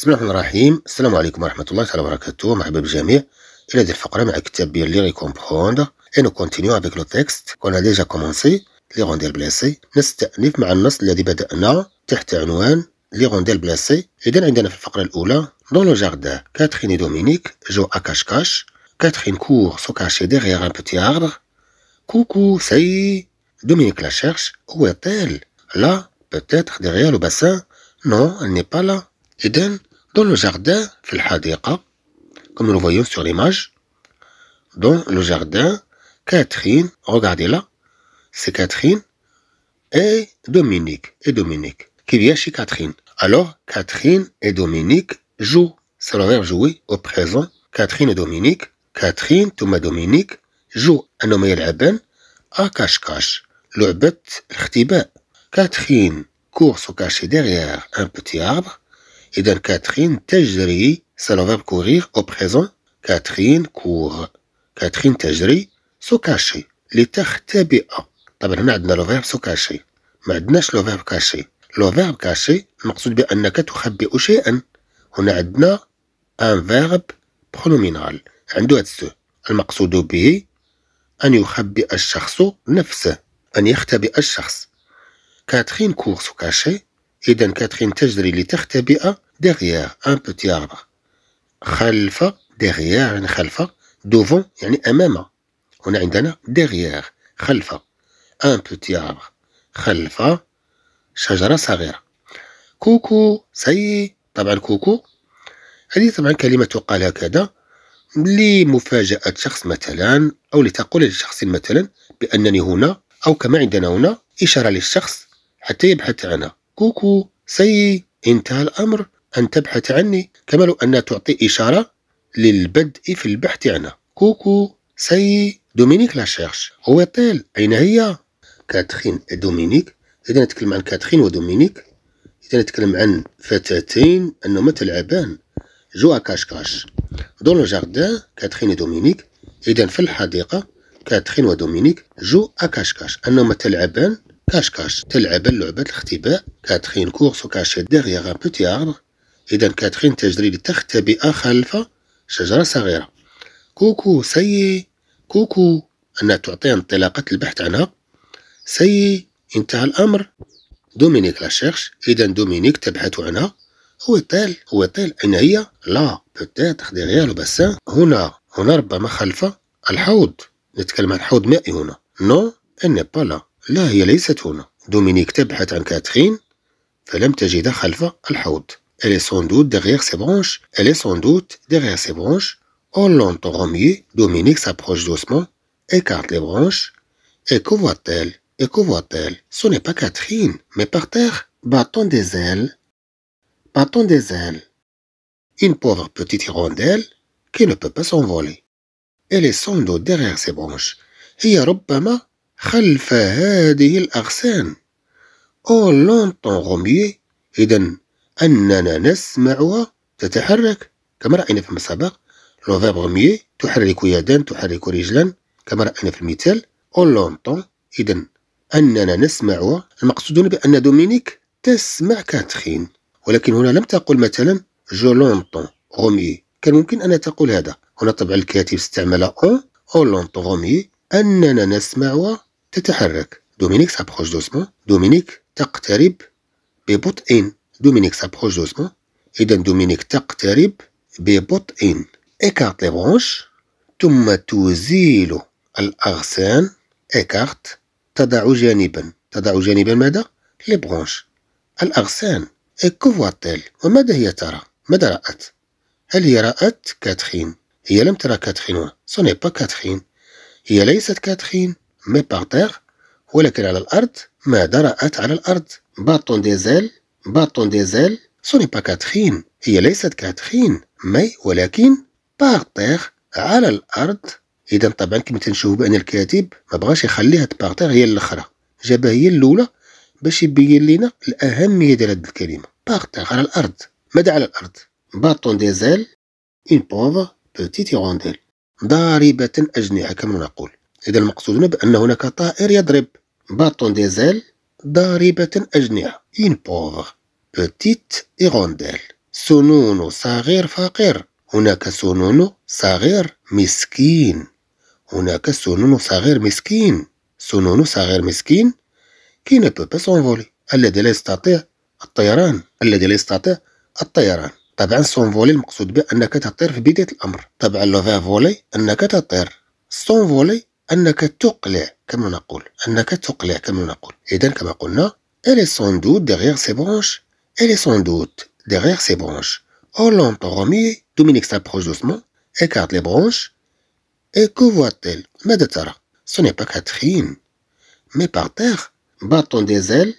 بسم الله الرحمن الرحيم السلام عليكم ورحمه الله تعالى وبركاته مرحبا بالجميع الى هذه الفقره مع كتاب بير لي ريكومبروند اي نو كونتينيو افيك لو تيكست كون ديجا كومونسي لي غوندير بلاسي نستأنف مع النص الذي بدأنا تحت عنوان لي غوندير بلاسي اذا عندنا في الفقره الاولى دون لو جاردان كاترين دومينيك جو اكاشكاش كاترين كور سو كاشي derrière أن بوتي arbre. كوكو ça دومينيك est. Dominique la لا بوتيتر est est-elle Là, peut-être derrière le bassin. Non, Dans le jardin, comme nous le voyons sur l'image, dans le jardin, Catherine, regardez-la, c'est Catherine et Dominique, et Dominique, qui vient chez Catherine. Alors, Catherine et Dominique jouent. C'est le verbe jouer au présent. Catherine et Dominique, Catherine, Thomas Dominique, jouent à nommer l'Aben à cache-cache. Le bête. Catherine court se cacher derrière un petit arbre إذا كاترين تجري Tajri, c'est le verbe courir au présent. Catherine court. Catherine Tajri, se لتختبئ طبعا هنا عندنا لو فيرب سو كاشي ما عندناش لو فيرب كاشي لو فيرب كاشي المقصود بانك تخبئ شيئا هنا عندنا ان فيرب برونومينال عندو هاد السو المقصود به ان يخبئ الشخص نفسه ان يختبئ الشخص كاترين كور سو كاشي إذا كاترين تجري لتختبئ derrière أن بوتي أربا خلف derrière يعني خلف دوفون يعني أمام هنا عندنا derrière خلف أن بوتي أربا خلف شجرة صغيرة كوكو سي طبعا كوكو هذه طبعا كلمة تقال هكذا لمفاجأة شخص مثلا أو لتقول لشخص مثلا بأنني هنا أو كما عندنا هنا إشارة للشخص حتى يبحث عنها كوكو سي انتهى الأمر أن تبحث عني كما لو أن تعطي إشارة للبدء في البحث عنها كوكو سي دومينيك لا شيرش طيل أين هي كاترين دومينيك إذا نتكلم عن كاترين ودومينيك إذا نتكلم عن فتاتين أنهما تلعبان جوا كاش دون لو جاردان كاترين ودومينيك إذا في الحديقة كاترين ودومينيك جو كاش أنهما تلعبان كاش كاش تلعب لعبة الاختباء. كاترين course cachée derrière ان بوتي arbre. إذا كاترين تجري لتختبئ خلف شجرة صغيرة. كوكو سي كوكو أنها تعطي انطلاقة البحث عنها. سي انتهى الأمر. دومينيك لا شيرش إذا دومينيك تبحث عنها. هو طال هو طال أين هي؟ لا بوتيتر ديغيغ لو باسان هنا هنا ربما خلف الحوض نتكلم عن حوض مائي هنا. نو elle n'est با لا لا هي ليست هنا دومينيك تبحث عن كاترين فلم تجدها خلف Elle est sans doute derrière ses branches. Elle est sans doute derrière ses branches. On l'entend mieux. Dominique s'approche doucement, écarte les branches. Et que voit-elle Et que voit-elle Ce n'est pas Catherine, mais par terre, bâton des ailes. Bâton des ailes. Une pauvre petite hirondelle qui ne peut pas s'envoler. Elle est sans doute derrière ses branches. خلف هذه الأغصان أون لونتون غوميي إذا أننا نسمعها تتحرك كما رأينا في المسابق لو فيرب غوميي تحرك يدا تحرك رجلا كما رأينا في المثال أون لونتون إذا أننا نسمعها المقصودون بأن دومينيك تسمع كاترين ولكن هنا لم تقل مثلا جو لونتون غوميي كان ممكن أن تقول هذا هنا طبعا الكاتب استعمل أون أو لونتون غوميي أننا نسمعها تتحرك دومينيك سابخوش دوسمون دومينيك تقترب ببطء دومينيك سابخوش دوسمون إذا دومينيك تقترب ببطء إكارت لي برونش ثم تزيل الأغصان إكارت تضع جانبا تضع جانبا ماذا؟ لي برونش الأغصان كوفواتيل وماذا هي ترى؟ ماذا رأت؟ هل هي رأت كاتخين؟ هي لم ترى كاتخين سوني با كاتخين هي ليست كاتخين بار تيغ ولكن على الأرض ما درأت على الأرض باطون ديزيل باطون ديزيل سوني با كاتخين هي ليست كاتخين مي ولكن بار تيغ على الأرض إذا طبعا كما تنشوفوا بأن الكاتب ما بغاش يخليها تباغ تيغ هي الأخرى جابها هي الأولى باش يبين لنا الأهمية ديال هاد الكلمة بار تيغ على الأرض ماذا على الأرض باطون ديزيل إن بوفر بوتيت يغونديل ضاربة أجنحة كما نقول إذا المقصود هنا بأن هناك طائر يضرب باطون ديزيل ضاربة أجنحة إن بوفر بوتيت إيغونديل سنونو صغير فقير هناك سنونو صغير مسكين هناك سنونو صغير مسكين سنونو صغير مسكين كي نو بو سونفولي الذي لا يستطيع الطيران الذي لا يستطيع الطيران طبعا سونفولي المقصود به انك تطير في بدايه الامر طبعا لو فولي انك تطير سونفولي elle est sans doute derrière ses branches elle est sans doute derrière ses branches Oh l'entormi, Dominique s'approche doucement écarte les branches et que voit-elle ce n'est pas Catherine mais par terre battant des ailes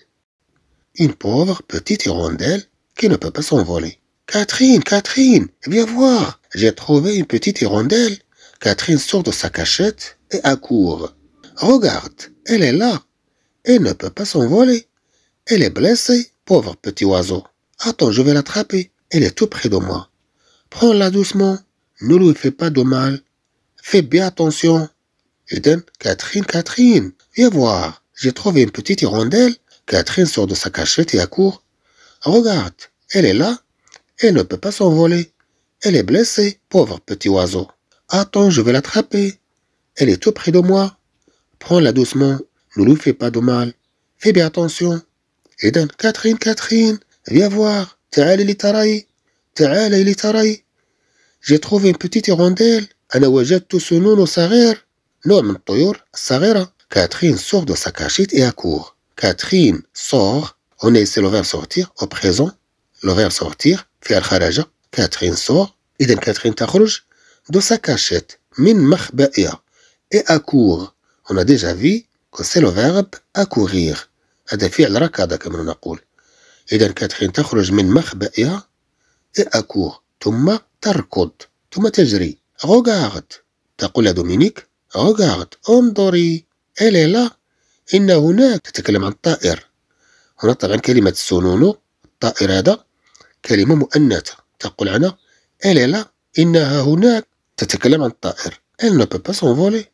une pauvre petite hirondelle qui ne peut pas s'envoler Catherine Catherine viens voir j'ai trouvé une petite hirondelle Catherine sort de sa cachette et court. Regarde, elle est là et ne peut pas s'envoler. Elle est blessée, pauvre petit oiseau. Attends, je vais l'attraper. Elle est tout près de moi. Prends-la doucement. Ne lui fais pas de mal. Fais bien attention. Eden, Catherine, Catherine, viens voir. J'ai trouvé une petite hirondelle. Catherine sort de sa cachette et accourt. Regarde, elle est là. Elle ne peut pas s'envoler. Elle est blessée, pauvre petit oiseau. Attends, je vais l'attraper. Elle est tout près de moi. Prends-la doucement, ne lui fais pas de mal. Fais bien attention. Et Eden, Catherine, Catherine, viens voir. تعالي تعالي J'ai trouvé une petite hirondelle. Non, Non hein. Catherine sort de sa cachette et accourt. Catherine sort. On est laissé le sortir au présent. Le verbe sortir Catherine sort. donc, Catherine تخرج de sa cachette. Min et أكور on a déjà vu que c'est le verbe accourir هذا فعل ركض كما نقول إذا كانت حين تخرج من مخبئها et أكور ثم تركض ثم تجري regarde تقول لدومينيك regarde انظري elle est là إن هناك تتكلم عن الطائر هنا طبعا كلمة سونونو الطائر هذا كلمة مؤنثة تقول عنها إلي لا إنها هناك تتكلم عن الطائر elle ne peut pas s'envoler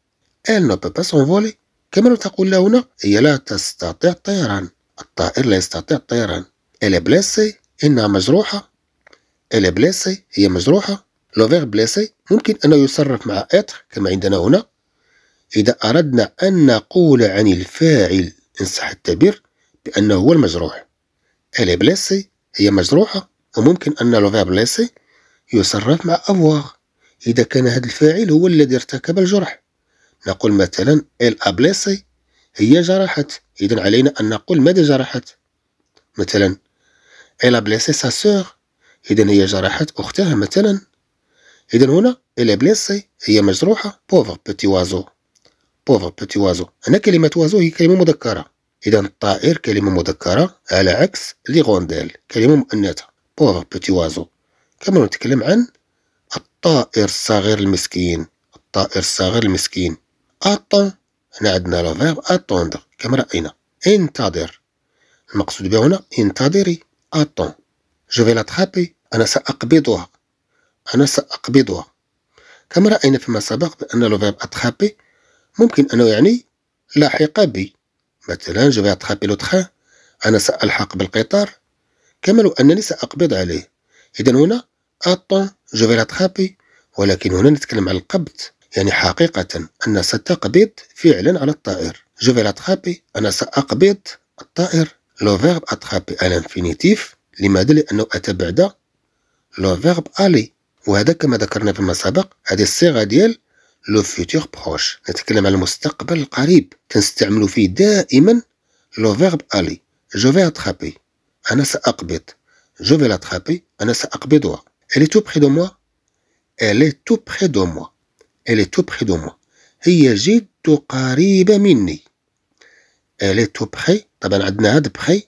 النطاطة فولي كما تقول هنا هي لا تستطيع الطيران الطائر لا يستطيع الطيران إلي بلاسي إنها مجروحة إلي بلاسي هي مجروحة لوفير بلاسي ممكن أنه يصرف مع إتر كما عندنا هنا إذا أردنا أن نقول عن الفاعل إن صح التعبير بأنه هو المجروح إلي بلاسي هي مجروحة وممكن أن لوفير بلاسي يصرف مع أفواغ إذا كان هذا الفاعل هو الذي ارتكب الجرح نقول مثلا إل أبليسي هي جرحت إذا علينا أن نقول ماذا جرحت مثلا إل أبليسي سا سور إذا هي جرحت أختها مثلا إذا هنا إل أبليسي هي مجروحة بوفر بيتي وازو بوفر بيتي وازو هنا كلمة وازو هي كلمة مذكرة إذا الطائر كلمة مذكرة على عكس ليغونديل كلمة مؤنثة بوفر بيتي وازو كما نتكلم عن الطائر الصغير المسكين الطائر الصغير المسكين أطن هنا عندنا لو فيرب أتوندر كما رأينا انتظر المقصود به هنا انتظري أطون جو في لاتخابي أنا سأقبضها أنا سأقبضها كما رأينا فيما سبق بأن لو فيرب أتخابي ممكن أنه يعني لاحق بي مثلا جو في أتخابي لو تخان أنا سألحق بالقطار كما لو أنني سأقبض عليه إذا هنا أطون جو في لاتخابي ولكن هنا نتكلم عن القبض يعني حقيقة أن ستقبض فعلا على الطائر جو في لاتخابي أنا سأقبض الطائر لو فيرب أتخابي الانفينيتيف لماذا؟ لأنه أتى بعد لو فيرب ألي وهذا كما ذكرنا فيما سبق هذه الصيغة ديال لو فيتور بروش نتكلم على المستقبل القريب تنستعمل فيه دائما لو فيرب ألي جو في أتخابي أنا سأقبض جو في لاتخابي أنا سأقبضها Elle est tout près de moi Elle est tout près de moi Elle est auprès de moi. هي جد قريبة مني. Elle est auprès طبعا عندنا هاد بخي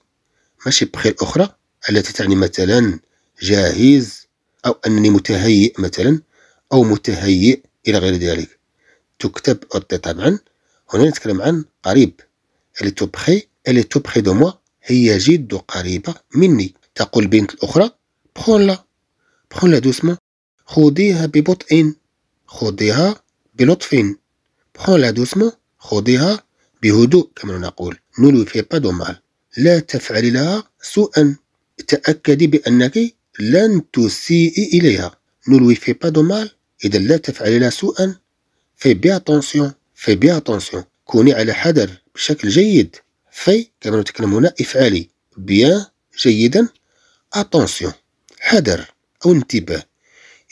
ماشي بخي الأخرى التي تعني مثلا جاهز أو أنني متهيئ مثلا أو متهيئ إلى غير ذلك. تكتب أوتي طبعا هنا نتكلم عن قريب. Elle est auprès elle est auprès de moi هي جد قريبة مني. تقول بنت الأخرى بخون لا بخون لا doucement. خذيها ببطء خذها بلطف بخون لا doucement خذها بهدوء كما نقول نولو في fais مال لا تفعلي لها سوءا تأكدي بأنك لن تسيئي إليها نولو في fais مال إذا لا تفعلي لها سوءا في بي اتونسيون في بي اتونسيون كوني على حذر بشكل جيد في كما نتكلم هنا افعالي بيان جيدا اتونسيون حذر أو انتباه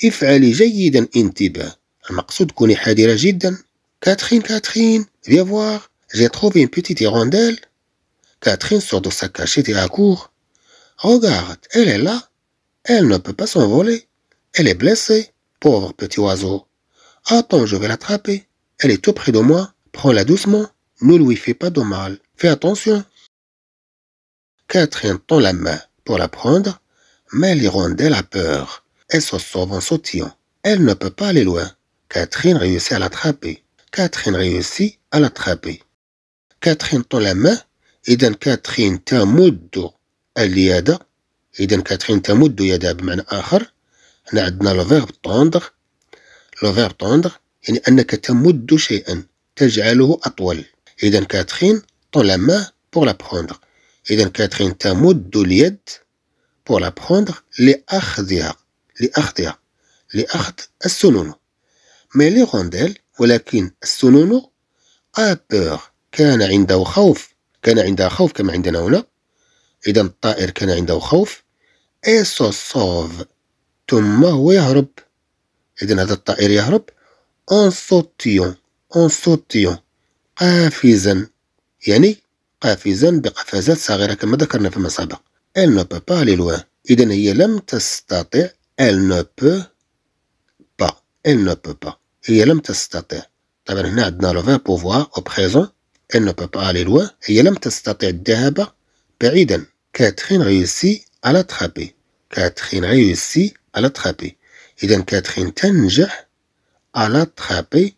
افعلي جيدا انتباه Catherine, Catherine, viens voir, j'ai trouvé une petite hirondelle. Catherine sort de sa cachette et accourt. Regarde, elle est là. Elle ne peut pas s'envoler. Elle est blessée, pauvre petit oiseau. Attends, je vais l'attraper. Elle est tout près de moi. Prends-la doucement. Ne lui fais pas de mal. Fais attention. Catherine tend la main pour la prendre, mais l'hirondelle a peur. Elle se sauve en sautillant. Elle ne peut pas aller loin. Catherine réussit à l'attraper. Catherine réussit à l'attraper. كاترين طول معه اذا كاترين تمد اليد اذا كاترين تمد يدها بمعنى اخر هنا عندنا لو فيرب طوندغ لو فيرب طوندغ يعني انك تمد شيئا تجعله اطول اذا كاترين طول ما بور لا بخوندغ اذا كاترين تمد اليد بور لا بخوندغ لاخذها لاخذها لاخذ السنون ميلي les ولكن السنونو a peur كان عنده خوف كان عندها خوف كما عندنا هنا إذا الطائر كان عنده خوف et se sauve ثم هو يهرب إذا هذا الطائر يهرب أون sautillant أون sautillant قافزا يعني قافزا بقفزات صغيرة كما ذكرنا فيما سبق إل نو peut pas aller loin إذا هي لم تستطع إل نو peut elle ne peut pas. Et elle aime testater. D'abord, nous avons le verbe pouvoir au présent. Elle ne peut pas aller loin. Et elle de testater. Déhaba, Beriden. Catherine réussit à l'attraper. Catherine réussit à l'attraper. Et donc, Catherine tenge à l'attraper.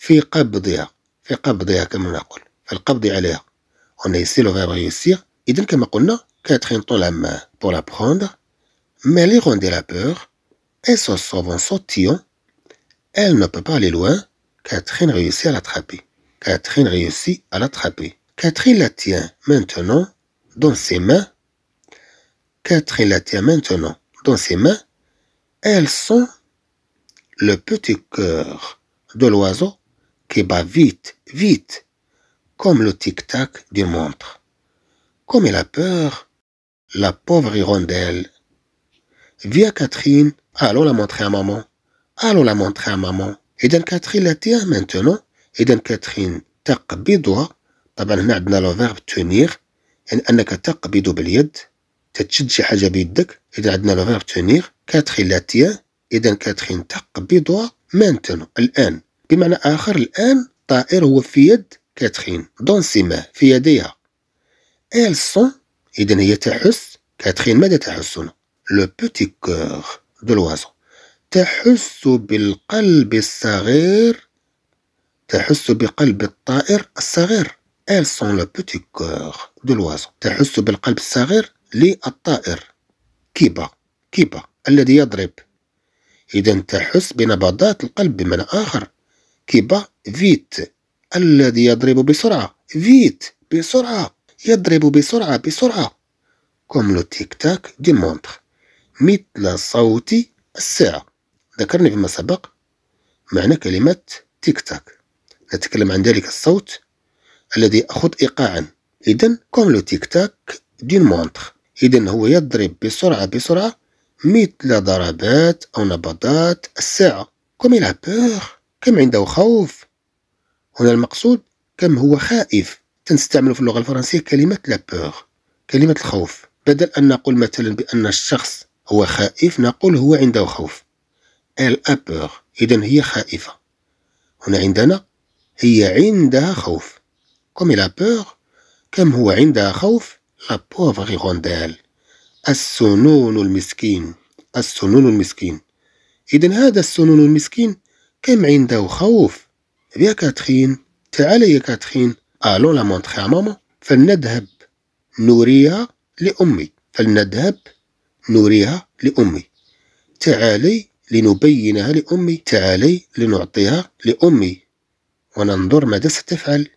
في comme في قبضها كما نقول في القبض عليها on a essaie le verbe réussir et donc comme on a Catherine tend la main pour la prendre mais elle lui rendait la peur et se sauve en sortant elle ne peut pas aller loin. Catherine réussit à l'attraper. Catherine réussit à l'attraper. Catherine la tient maintenant dans ses mains. Catherine la tient maintenant dans ses mains. Elle sont le petit cœur de l'oiseau qui bat vite, vite, comme le tic-tac d'une montre. Comme elle a peur, la pauvre hirondelle. Viens Catherine, allons la montrer à maman. Allons la montrer à maman. إذا la tient maintenant. Et إذا Catherine تقبضها طبعا هنا عندنا لو فيرب تونيغ يعني أنك تقبض باليد تتشد شي حاجة بيدك إذا عندنا لو فيرب تونيغ كاتخي لا إذا كاتخين تقبضها مانتون الآن بمعنى آخر الآن طائر هو في يد كاتخين دون سيما في يديها ال سون إذا هي تحس كاتخين ماذا تحسون لو بوتي كور دو لوازو تحس بالقلب الصغير تحس بقلب الطائر الصغير elles sont le petit cœur de l'oiseau تحس بالقلب الصغير للطائر كيبا كيبا الذي يضرب إذا تحس بنبضات القلب بمعنى آخر كيبا فيت الذي يضرب بسرعة فيت بسرعة يضرب بسرعة بسرعة كوم لو تيك تاك دي مونتر مثل صوت الساعة ذكرنا فيما سبق معنى كلمة تيك تاك نتكلم عن ذلك الصوت الذي يأخذ إيقاعا إذا كوم لو تيك تاك دون مونتخ إذا هو يضرب بسرعة بسرعة مثل ضربات أو نبضات الساعة كوم يلعب بيغ كم عنده خوف هنا المقصود كم هو خائف تنستعمل في اللغة الفرنسية كلمة لا بيغ كلمة الخوف بدل أن نقول مثلا بأن الشخص هو خائف نقول هو عنده خوف إل أبور إذن إذا هي خائفة هنا عندنا هي عندها خوف comme لا بور كم هو عندها خوف لا pauvre hirondelle السنون المسكين السنون المسكين إذا هذا السنون المسكين كم عنده خوف eh يا كاترين تعالي يا كاترين الو لا مونتخي ماما فلنذهب نوريها لأمي فلنذهب نوريها لأمي تعالي لنبينها لأمي تعالي لنعطيها لأمي وننظر ماذا ستفعل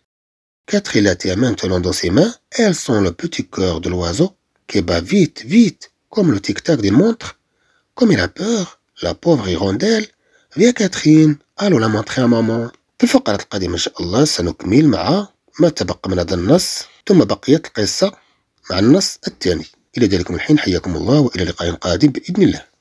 كاتخيل تي مانتونون دو سي ما إل سون لو بوتي كور دو لوازو كي با فيت فيت كوم لو تيك تاك دي مونتخ كوم إلا بوغ لا بوفغ إيغونديل فيا كاترين ألو لا مونتخي أ مامون في الفقرة القادمة إن شاء الله سنكمل مع ما تبقى من هذا النص ثم بقية القصة مع النص الثاني إلى ذلك الحين حياكم الله وإلى لقاء قادم بإذن الله